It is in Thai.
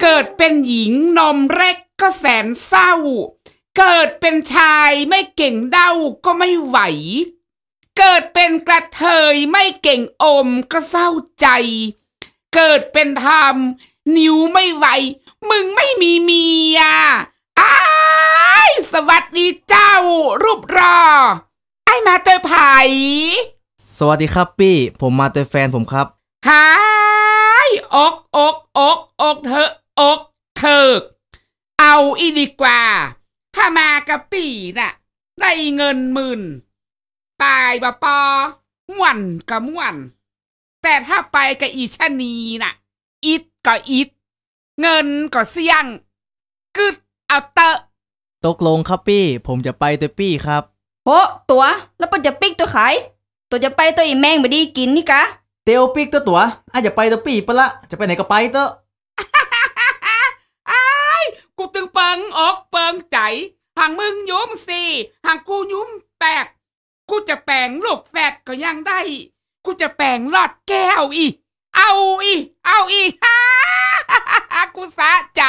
เกิดเป็นหญิงนมเล็กก็แสนเศร้า เกิดเป็นชายไม่เก่งเด้าก็ไม่ไหว เกิดเป็นกระเทยไม่เก่งอมก็เศร้าใจ เกิดเป็นทำนิ้วไม่ไหว มึงไม่มีเมียไอ้สวัสดีเจ้า รูปรอ ไอ้มาเตยไผ่สวัสดีครับพี่ ผมมาเตยแฟนผมครับ หายอกอกอกอกเธออกเถิกเอาอีดีกว่า ถ้ามากับปีน่ะได้เงินหมื่น ตายบะปอม่วนกับม่วน แต่ถ้าไปกับอีชะนีน่ะอิดก็อิดเงินก็เสี่ยงกึดเอาเตอะตกลงครับพี่ผมจะไปตัวพี่ครับโหตัวแล้วปนจะปิกตัวขายตัวจะไปตัวอีแมงไม่ดีกินนี่กะเตียวปิกตัวตัวอาจจะไปตัวปีปะละจะไปไหนก็ไปเตอะหางมึงยุ้มสี่หางกูยุ้มแปดกูจะแปลงลูกแฝดก็ยังได้ กูจะแปลงลอดแก้วอีเอาอีเอาอีฮ่ากูสะใจ